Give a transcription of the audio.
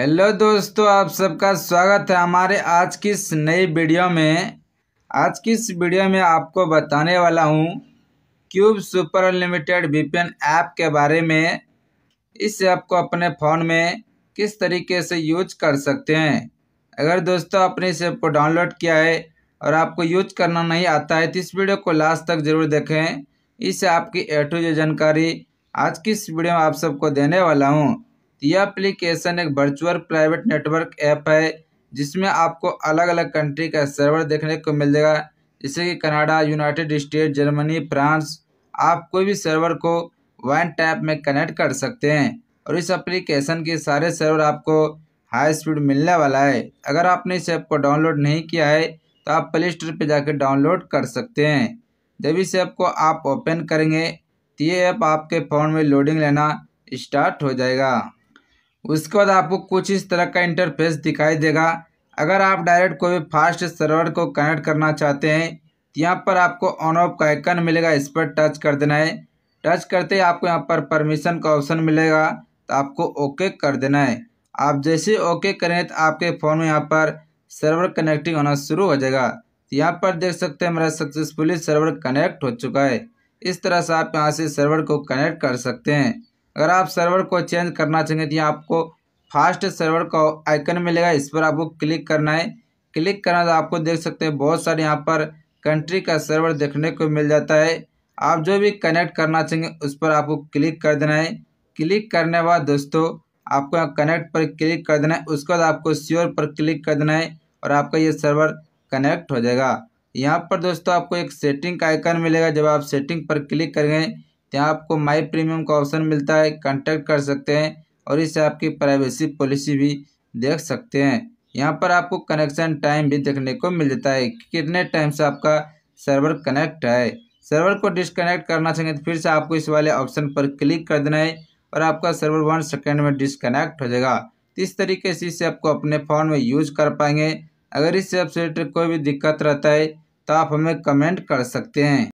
hello दोस्तों आप सबका स्वागत है हमारे आज की इस नई वीडियो में आज की इस वीडियो में आपको बताने वाला हूँ cube super unlimited VPN app के बारे में इस ऐप को अपने फ़ोन में किस तरीके से यूज कर सकते हैं अगर दोस्तों आपने इस ऐप को डाउनलोड किया है और आपको यूज करना नहीं आता है तो इस वीडियो को लास्ट तक ज़रूर देखें इस ऐप की ए टू जानकारी आज की इस वीडियो में आप सबको देने वाला हूँ यह एप्लीकेशन एक वर्चुअल प्राइवेट नेटवर्क ऐप है जिसमें आपको अलग अलग कंट्री का सर्वर देखने को मिल जाएगा जैसे कि Canada United State Germany France आप कोई भी सर्वर को वन टैप में कनेक्ट कर सकते हैं और इस एप्लीकेशन के सारे सर्वर आपको हाई स्पीड मिलने वाला है अगर आपने इस ऐप को डाउनलोड नहीं किया है तो आप प्ले स्टोर पर जाकर डाउनलोड कर सकते हैं जब इस ऐप को आप ओपन करेंगे तो ये ऐप आपके फ़ोन में लोडिंग लेना स्टार्ट हो जाएगा उसके बाद आपको कुछ इस तरह का इंटरफेस दिखाई देगा अगर आप डायरेक्ट कोई भी फास्ट सर्वर को कनेक्ट करना चाहते हैं तो यहाँ पर आपको ऑन ऑफ का आइकन मिलेगा इस पर टच कर देना है टच करते ही आपको यहाँ पर परमिशन का ऑप्शन मिलेगा तो आपको ओके कर देना है आप जैसे ओके करें तो आपके फ़ोन में यहाँ पर सर्वर कनेक्टिंग होना शुरू हो जाएगा तो यहाँ पर देख सकते हैं मेरा सक्सेसफुली सर्वर कनेक्ट हो चुका है इस तरह से आप यहाँ से सर्वर को कनेक्ट कर सकते हैं अगर आप सर्वर को चेंज करना चाहेंगे तो यहाँ आपको फास्ट सर्वर का आइकन मिलेगा इस पर आपको क्लिक करना है क्लिक करना तो आपको देख सकते हैं बहुत सारे यहाँ पर कंट्री का सर्वर देखने को मिल जाता है आप जो भी कनेक्ट करना चाहेंगे उस पर आपको क्लिक कर देना है क्लिक करने के बाद दोस्तों आपको यहाँ कनेक्ट पर क्लिक कर देना है उसके बाद आपको श्योर पर क्लिक कर देना है और आपका ये सर्वर कनेक्ट हो जाएगा यहाँ पर दोस्तों आपको एक सेटिंग का आइकन मिलेगा जब आप सेटिंग पर क्लिक करेंगे यहाँ आपको माई प्रीमियम का ऑप्शन मिलता है कॉन्टैक्ट कर सकते हैं और इससे आपकी प्राइवेसी पॉलिसी भी देख सकते हैं यहाँ पर आपको कनेक्शन टाइम भी देखने को मिल जाता है कितने टाइम से आपका सर्वर कनेक्ट है सर्वर को डिसकनेक्ट करना चाहेंगे तो फिर से आपको इस वाले ऑप्शन पर क्लिक कर देना है और आपका सर्वर वन सेकेंड में डिसकनेक्ट हो जाएगा तो इस तरीके से इसे आपको अपने फ़ोन में यूज कर पाएंगे अगर इससे आपसे कोई भी दिक्कत रहता है तो आप हमें कमेंट कर सकते हैं